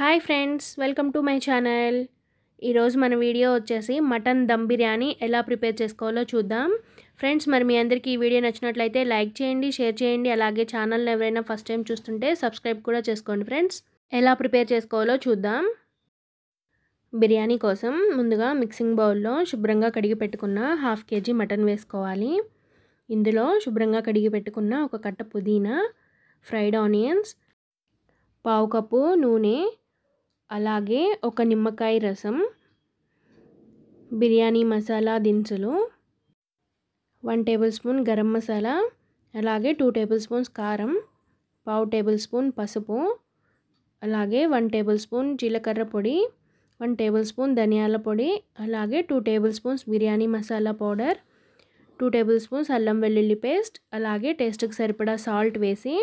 hi friends welcome to my channel ఈరోజు మన video వచ్చేసి మటన్ దమ్ బిర్యానీ ఎలా ప్రిపేర్ చేసుకోవాలో చూద్దాం ఫ్రెండ్స్ మరి మీ అందరికీ ఈ వీడియో నచ్చినట్లయితే లైక్ చేయండి షేర్ చేయండి అలాగే ఛానల్ని ఎవరైనా ఫస్ట్ టైం చూస్తుంటే సబ్స్క్రైబ్ కూడా చేసుకోండి ఫ్రెండ్స్ ఎలా ప్రిపేర్ చేసుకోవాలో చూద్దాం బిర్యానీ కోసం ముందుగా మిక్సింగ్ బౌల్లో శుభ్రంగా కడిగి పెట్టుకున్న హాఫ్ కేజీ మటన్ వేసుకోవాలి ఇందులో శుభ్రంగా కడిగి పెట్టుకున్న ఒక కట్ట పుదీనా ఫ్రైడ్ ఆనియన్స్ పావు కప్పు నూనె అలాగే ఒక నిమ్మకాయ రసం బిర్యానీ మసాలా దినుసులు one tablespoon garam masala అలాగే టూ టేబుల్ స్పూన్స్ కారం పావు టేబుల్ స్పూన్ పసుపు అలాగే వన్ టేబుల్ స్పూన్ జీలకర్ర పొడి వన్ టేబుల్ స్పూన్ ధనియాల పొడి అలాగే two tablespoons biryani masala powder two tablespoons అల్లం వెల్లుల్లి పేస్ట్ అలాగే టేస్ట్కి సరిపడా సాల్ట్ వేసి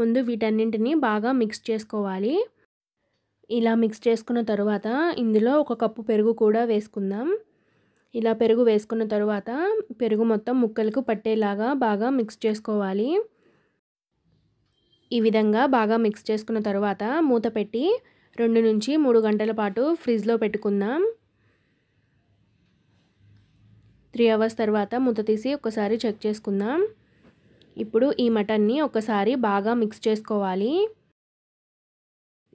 ముందు వీటన్నింటినీ బాగా మిక్స్ చేసుకోవాలి ఇలా మిక్స్ చేసుకున్న తర్వాత ఇందులో ఒక కప్పు పెరుగు కూడా వేసుకుందాం ఇలా పెరుగు వేసుకున్న తర్వాత పెరుగు మొత్తం ముక్కలకు పట్టేలాగా బాగా మిక్స్ చేసుకోవాలి ఈ విధంగా బాగా మిక్స్ చేసుకున్న తర్వాత మూత పెట్టి రెండు నుంచి మూడు గంటల పాటు ఫ్రిడ్జ్లో పెట్టుకుందాం త్రీ అవర్స్ తర్వాత మూత తీసి ఒకసారి చెక్ చేసుకుందాం ఇప్పుడు ఈ మటన్ని ఒకసారి బాగా మిక్స్ చేసుకోవాలి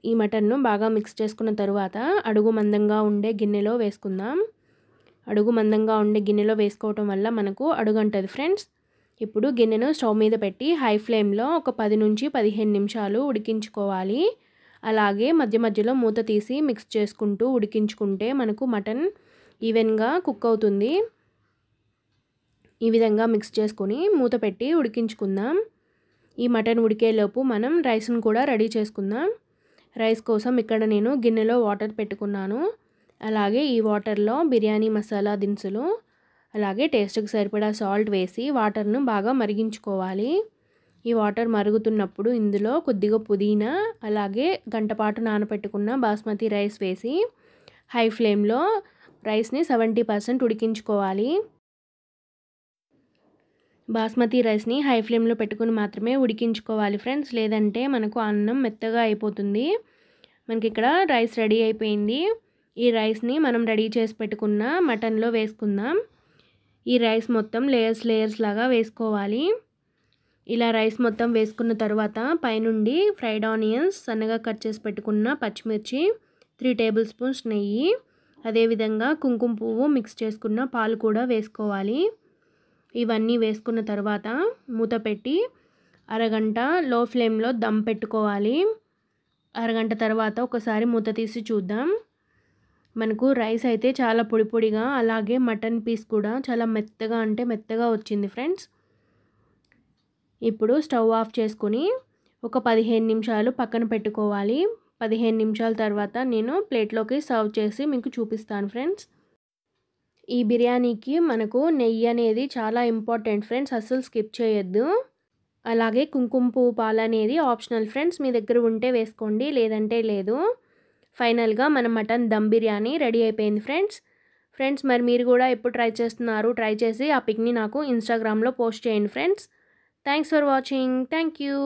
ఈ మటన్ను బాగా మిక్స్ చేసుకున్న తరువాత అడుగు మందంగా ఉండే గిన్నెలో వేసుకుందాం అడుగు మందంగా ఉండే గిన్నెలో వేసుకోవటం వల్ల మనకు అడుగంటది ఫ్రెండ్స్ ఇప్పుడు గిన్నెను స్టవ్ మీద పెట్టి హై ఫ్లేమ్లో ఒక పది నుంచి పదిహేను నిమిషాలు ఉడికించుకోవాలి అలాగే మధ్య మధ్యలో మూత తీసి మిక్స్ చేసుకుంటూ ఉడికించుకుంటే మనకు మటన్ ఈవెన్గా కుక్ అవుతుంది ఈ విధంగా మిక్స్ చేసుకుని మూత పెట్టి ఉడికించుకుందాం ఈ మటన్ ఉడికేలోపు మనం రైస్ను కూడా రెడీ చేసుకుందాం రైస్ కోసం ఇక్కడ నేను గిన్నెలో వాటర్ పెట్టుకున్నాను అలాగే ఈ వాటర్లో బిర్యానీ మసాలా దినుసులు అలాగే టేస్ట్కి సరిపడా సాల్ట్ వేసి వాటర్ను బాగా మరిగించుకోవాలి ఈ వాటర్ మరుగుతున్నప్పుడు ఇందులో కొద్దిగా పుదీనా అలాగే గంటపాటు నానపెట్టుకున్న బాస్మతి రైస్ వేసి హై ఫ్లేమ్లో రైస్ని సెవెంటీ పర్సెంట్ ఉడికించుకోవాలి బాస్మతి రైస్ని హై ఫ్లేమ్లో పెట్టుకుని మాత్రమే ఉడికించుకోవాలి ఫ్రెండ్స్ లేదంటే మనకు అన్నం మెత్తగా అయిపోతుంది మనకి ఇక్కడ రైస్ రెడీ అయిపోయింది ఈ రైస్ని మనం రెడీ చేసి పెట్టుకున్న మటన్లో వేసుకుందాం ఈ రైస్ మొత్తం లేయర్స్ లేయర్స్ లాగా వేసుకోవాలి ఇలా రైస్ మొత్తం వేసుకున్న తర్వాత పైనుండి ఫ్రైడ్ ఆనియన్స్ సన్నగా కట్ చేసి పెట్టుకున్న పచ్చిమిర్చి త్రీ టేబుల్ స్పూన్స్ నెయ్యి అదేవిధంగా కుంకుమ పువ్వు మిక్స్ చేసుకున్న పాలు కూడా వేసుకోవాలి ఇవన్నీ వేసుకున్న తర్వాత మూత పెట్టి అరగంట లో ఫ్లేమ్లో దమ్ పెట్టుకోవాలి అరగంట తర్వాత ఒకసారి మూత తీసి చూద్దాం మనకు రైస్ అయితే చాలా పొడి పొడిగా అలాగే మటన్ పీస్ కూడా చాలా మెత్తగా అంటే మెత్తగా వచ్చింది ఫ్రెండ్స్ ఇప్పుడు స్టవ్ ఆఫ్ చేసుకుని ఒక పదిహేను నిమిషాలు పక్కన పెట్టుకోవాలి పదిహేను నిమిషాల తర్వాత నేను ప్లేట్లోకి సర్వ్ చేసి మీకు చూపిస్తాను ఫ్రెండ్స్ ఈ బిర్యానీకి మనకు నెయ్యి అనేది చాలా ఇంపార్టెంట్ ఫ్రెండ్స్ అస్సలు స్కిప్ చేయొద్దు అలాగే కుంకుమ పువ్వు పాలు అనేది ఆప్షనల్ ఫ్రెండ్స్ మీ దగ్గర ఉంటే వేసుకోండి లేదంటే లేదు ఫైనల్గా మన మటన్ దమ్ బిర్యానీ రెడీ అయిపోయింది ఫ్రెండ్స్ ఫ్రెండ్స్ మరి మీరు కూడా ఎప్పుడు ట్రై చేస్తున్నారు ట్రై చేసి ఆ పిక్ని నాకు ఇన్స్టాగ్రామ్లో పోస్ట్ చేయండి friends thanks for watching thank you